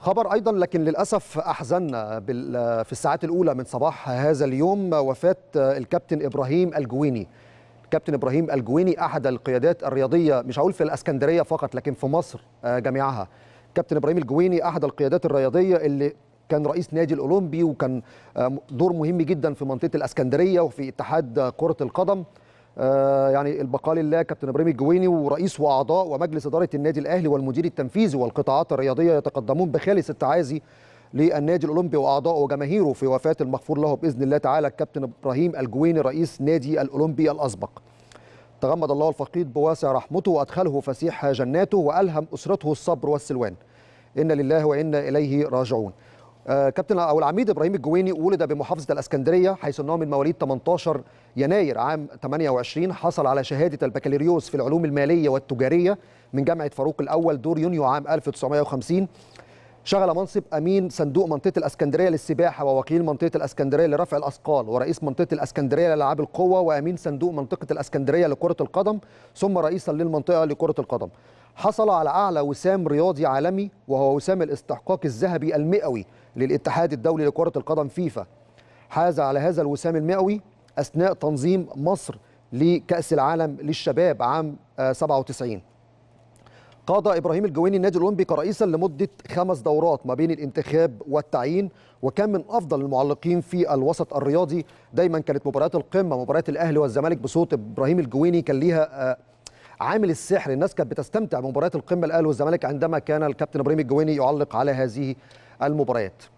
خبر ايضا لكن للاسف احزننا في الساعات الاولى من صباح هذا اليوم وفاه الكابتن ابراهيم الجويني الكابتن ابراهيم الجويني احد القيادات الرياضيه مش هقول في الاسكندريه فقط لكن في مصر آه، جميعها كابتن ابراهيم الجويني احد القيادات الرياضيه اللي كان رئيس نادي الاولمبي وكان آه، دور مهم جدا في منطقه الاسكندريه وفي اتحاد كره القدم آه، يعني البقاء لله كابتن ابراهيم الجويني ورئيس واعضاء ومجلس اداره النادي الاهلي والمدير التنفيذي والقطاعات الرياضيه يتقدمون بخالص التعازي للنادي الاولمبي واعضائه وجماهيره في وفاه المغفور له باذن الله تعالى الكابتن ابراهيم الجويني رئيس نادي الاولمبي الاسبق. تغمد الله الفقيد بواسع رحمته وادخله فسيح جناته والهم اسرته الصبر والسلوان. انا لله وانا اليه راجعون. آه، كابتن او العميد ابراهيم الجويني ولد بمحافظه الاسكندريه حيث انه من مواليد 18 يناير عام 28 حصل على شهاده البكالوريوس في العلوم الماليه والتجاريه من جامعه فاروق الاول دور يونيو عام 1950 شغل منصب امين صندوق منطقه الاسكندريه للسباحه ووكيل منطقه الاسكندريه لرفع الاثقال ورئيس منطقه الاسكندريه للالعاب القوه وامين صندوق منطقه الاسكندريه لكره القدم ثم رئيسا للمنطقه لكره القدم حصل على اعلى وسام رياضي عالمي وهو وسام الاستحقاق الذهبي المئوي للاتحاد الدولي لكره القدم فيفا حاز على هذا الوسام المئوي اثناء تنظيم مصر لكاس العالم للشباب عام 97 آه، قاد إبراهيم الجويني النادي الأولمبي كرئيسا لمدة خمس دورات ما بين الانتخاب والتعيين وكان من أفضل المعلقين في الوسط الرياضي دايما كانت مباريات القمة مباريات الأهلي والزمالك بصوت إبراهيم الجويني كان ليها آه، عامل السحر الناس كانت بتستمتع بمباريات القمة الأهلي والزمالك عندما كان الكابتن إبراهيم الجويني يعلق على هذه المباريات